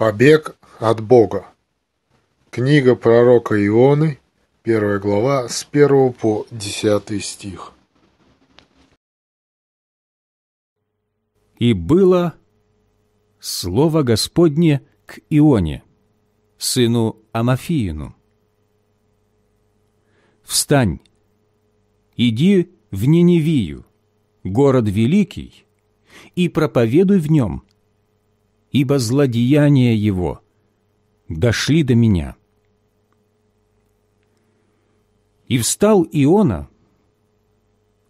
Побег от Бога. Книга пророка Ионы, первая глава, с 1 по 10 стих. И было слово Господне к Ионе, сыну Амафиину. Встань, иди в Ниневию, город великий, и проповедуй в нем – ибо злодеяния его дошли до меня». И встал Иона,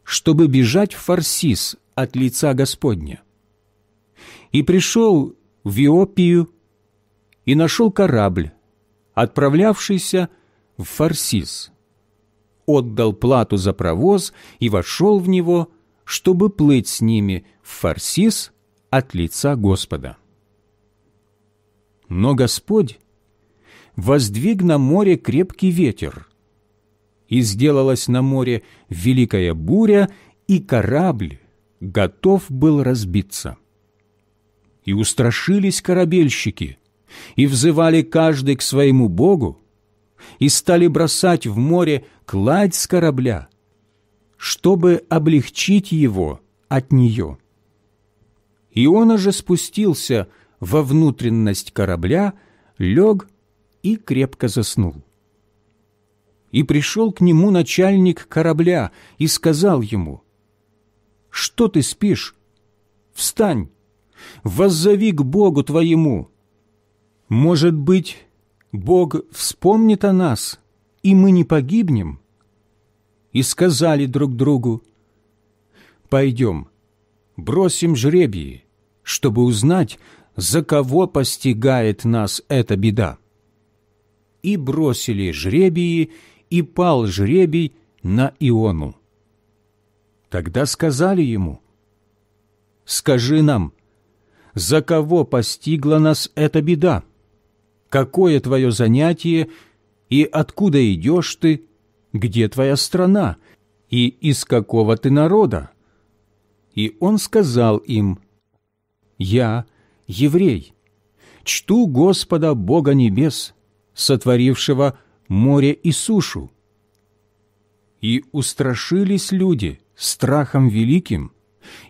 чтобы бежать в Фарсис от лица Господня. И пришел в Иопию и нашел корабль, отправлявшийся в Фарсис. Отдал плату за провоз и вошел в него, чтобы плыть с ними в Фарсис от лица Господа. Но Господь воздвиг на море крепкий ветер, и сделалась на море великая буря, и корабль готов был разбиться. И устрашились корабельщики, и взывали каждый к своему Богу, и стали бросать в море кладь с корабля, чтобы облегчить его от нее. Иона же спустился – во внутренность корабля, лег и крепко заснул. И пришел к нему начальник корабля и сказал ему, «Что ты спишь? Встань, воззови к Богу твоему. Может быть, Бог вспомнит о нас, и мы не погибнем?» И сказали друг другу, «Пойдем, бросим жребии, чтобы узнать, за кого постигает нас эта беда? И бросили жребии, и пал жребий на Иону. Тогда сказали ему, «Скажи нам, за кого постигла нас эта беда? Какое твое занятие, и откуда идешь ты, где твоя страна, и из какого ты народа?» И он сказал им, «Я – еврей, чту Господа Бога Небес, сотворившего море и сушу. И устрашились люди страхом великим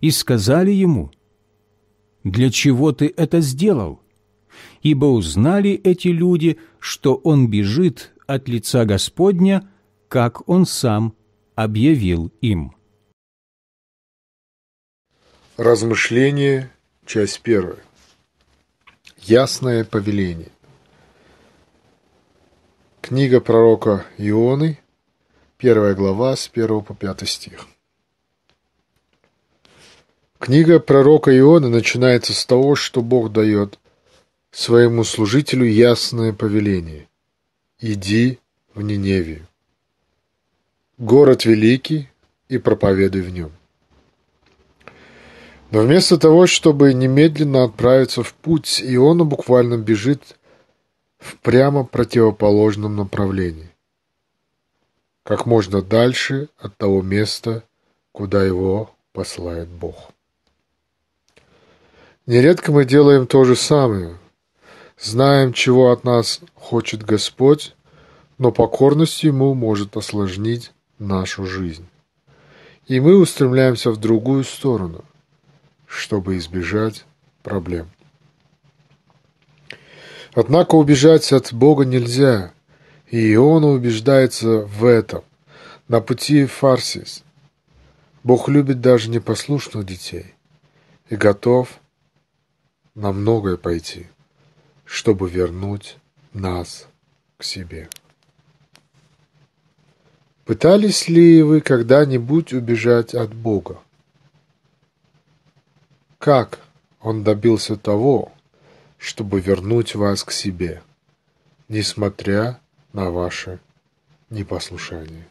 и сказали ему, «Для чего ты это сделал?» Ибо узнали эти люди, что он бежит от лица Господня, как он сам объявил им. Размышление, часть первая. Ясное повеление. Книга пророка Ионы, первая глава, с 1 по 5 стих. Книга пророка Ионы начинается с того, что Бог дает своему служителю ясное повеление. «Иди в Ниневию. Город великий, и проповедуй в нем». Но вместо того, чтобы немедленно отправиться в путь, Иона буквально бежит в прямо противоположном направлении. Как можно дальше от того места, куда его послает Бог. Нередко мы делаем то же самое. Знаем, чего от нас хочет Господь, но покорность Ему может осложнить нашу жизнь. И мы устремляемся в другую сторону – чтобы избежать проблем. Однако убежать от Бога нельзя, и Он убеждается в этом. На пути Фарсис Бог любит даже непослушных детей и готов на многое пойти, чтобы вернуть нас к себе. Пытались ли вы когда-нибудь убежать от Бога? как он добился того, чтобы вернуть вас к себе, несмотря на ваше непослушание.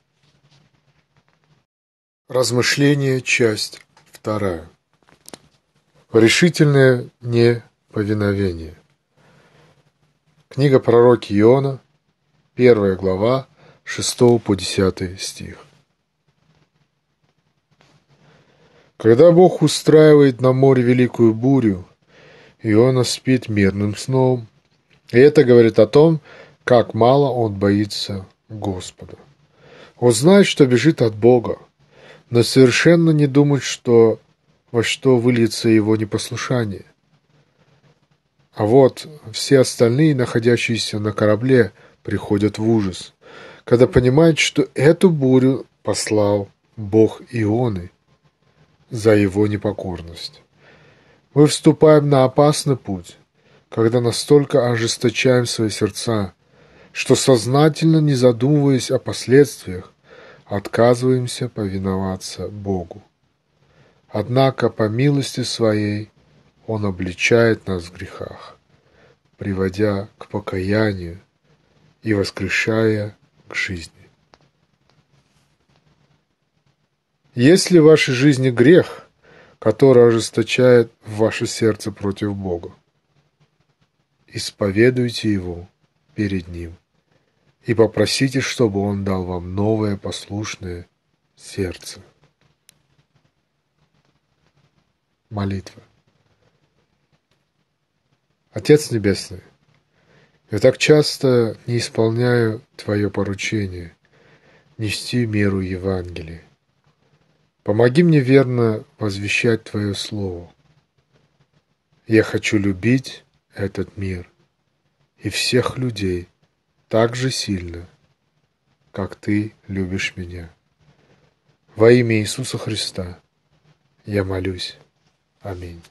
Размышление, часть вторая. Решительное неповиновение. Книга пророка Иона, первая глава, 6 по 10 стих. Когда Бог устраивает на море великую бурю, Иона спит мирным сном. И это говорит о том, как мало он боится Господа. Он знает, что бежит от Бога, но совершенно не думает, что, во что выльется его непослушание. А вот все остальные, находящиеся на корабле, приходят в ужас, когда понимают, что эту бурю послал Бог Ионы – за его непокорность. Мы вступаем на опасный путь, когда настолько ожесточаем свои сердца, что сознательно, не задумываясь о последствиях, отказываемся повиноваться Богу. Однако по милости своей Он обличает нас в грехах, приводя к покаянию и воскрешая к жизни. Если в вашей жизни грех, который ожесточает ваше сердце против Бога? Исповедуйте его перед Ним и попросите, чтобы Он дал вам новое послушное сердце. Молитва. Отец Небесный, я так часто не исполняю Твое поручение нести меру Евангелия. Помоги мне верно возвещать Твое Слово. Я хочу любить этот мир и всех людей так же сильно, как Ты любишь меня. Во имя Иисуса Христа я молюсь. Аминь.